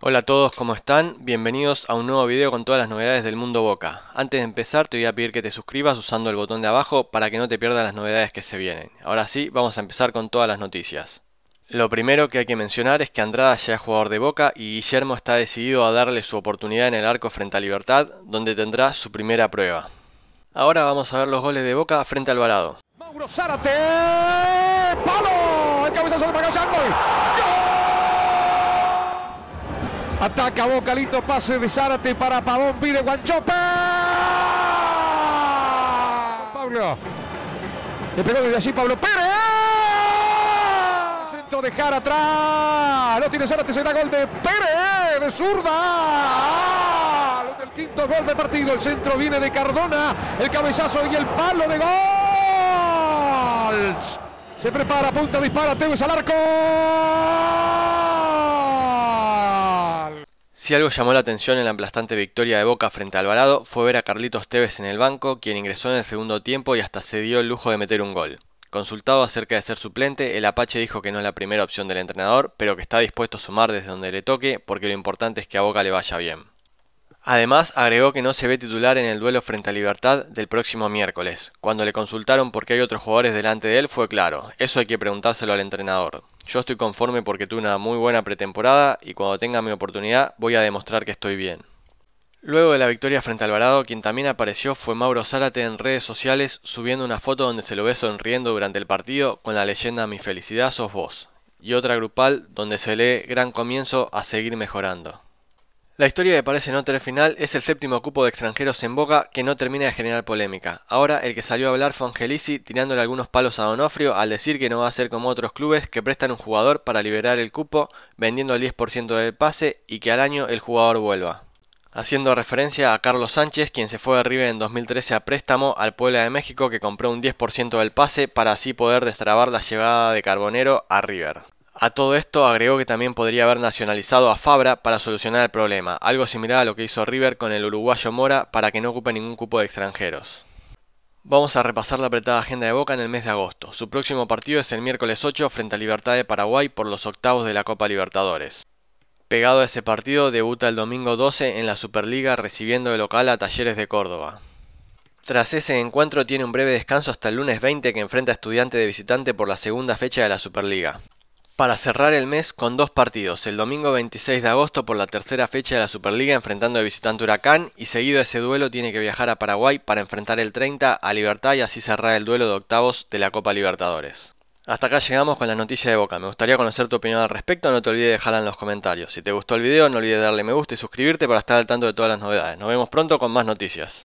Hola a todos, ¿cómo están? Bienvenidos a un nuevo video con todas las novedades del mundo Boca. Antes de empezar te voy a pedir que te suscribas usando el botón de abajo para que no te pierdas las novedades que se vienen. Ahora sí, vamos a empezar con todas las noticias. Lo primero que hay que mencionar es que Andrada ya es jugador de Boca y Guillermo está decidido a darle su oportunidad en el arco frente a Libertad, donde tendrá su primera prueba. Ahora vamos a ver los goles de Boca frente al Varado. Mauro Zárate, ¡eh! palo, el de Ataca Boca, lindo pase de Zárate para Pavón, pide Guanchope. Pablo. El pegó desde allí Pablo Pérez. Centro dejar atrás. No tiene Zárate, será gol de Pérez. De zurda. El quinto gol de partido. El centro viene de Cardona. El cabezazo y el palo de gol. Se prepara, punta, dispara, Tevez al arco. Si algo llamó la atención en la aplastante victoria de Boca frente a Alvarado fue ver a Carlitos Tevez en el banco, quien ingresó en el segundo tiempo y hasta se dio el lujo de meter un gol. Consultado acerca de ser suplente, el Apache dijo que no es la primera opción del entrenador, pero que está dispuesto a sumar desde donde le toque porque lo importante es que a Boca le vaya bien. Además, agregó que no se ve titular en el duelo frente a Libertad del próximo miércoles. Cuando le consultaron por qué hay otros jugadores delante de él, fue claro, eso hay que preguntárselo al entrenador. Yo estoy conforme porque tuve una muy buena pretemporada y cuando tenga mi oportunidad voy a demostrar que estoy bien. Luego de la victoria frente a Alvarado, quien también apareció fue Mauro Zárate en redes sociales subiendo una foto donde se lo ve sonriendo durante el partido con la leyenda Mi felicidad sos vos, y otra grupal donde se lee gran comienzo a seguir mejorando. La historia que parece no tener final es el séptimo cupo de extranjeros en Boca que no termina de generar polémica. Ahora el que salió a hablar fue Angelisi tirándole algunos palos a Donofrio al decir que no va a ser como otros clubes que prestan un jugador para liberar el cupo vendiendo el 10% del pase y que al año el jugador vuelva. Haciendo referencia a Carlos Sánchez quien se fue de River en 2013 a préstamo al Puebla de México que compró un 10% del pase para así poder destrabar la llegada de Carbonero a River. A todo esto agregó que también podría haber nacionalizado a Fabra para solucionar el problema, algo similar a lo que hizo River con el uruguayo Mora para que no ocupe ningún cupo de extranjeros. Vamos a repasar la apretada agenda de Boca en el mes de agosto. Su próximo partido es el miércoles 8 frente a Libertad de Paraguay por los octavos de la Copa Libertadores. Pegado a ese partido, debuta el domingo 12 en la Superliga recibiendo de local a Talleres de Córdoba. Tras ese encuentro tiene un breve descanso hasta el lunes 20 que enfrenta a Estudiante de visitante por la segunda fecha de la Superliga para cerrar el mes con dos partidos, el domingo 26 de agosto por la tercera fecha de la Superliga enfrentando al visitante Huracán y seguido ese duelo tiene que viajar a Paraguay para enfrentar el 30 a Libertad y así cerrar el duelo de octavos de la Copa Libertadores. Hasta acá llegamos con la noticia de Boca, me gustaría conocer tu opinión al respecto, no te olvides de dejarla en los comentarios. Si te gustó el video no olvides darle me gusta y suscribirte para estar al tanto de todas las novedades. Nos vemos pronto con más noticias.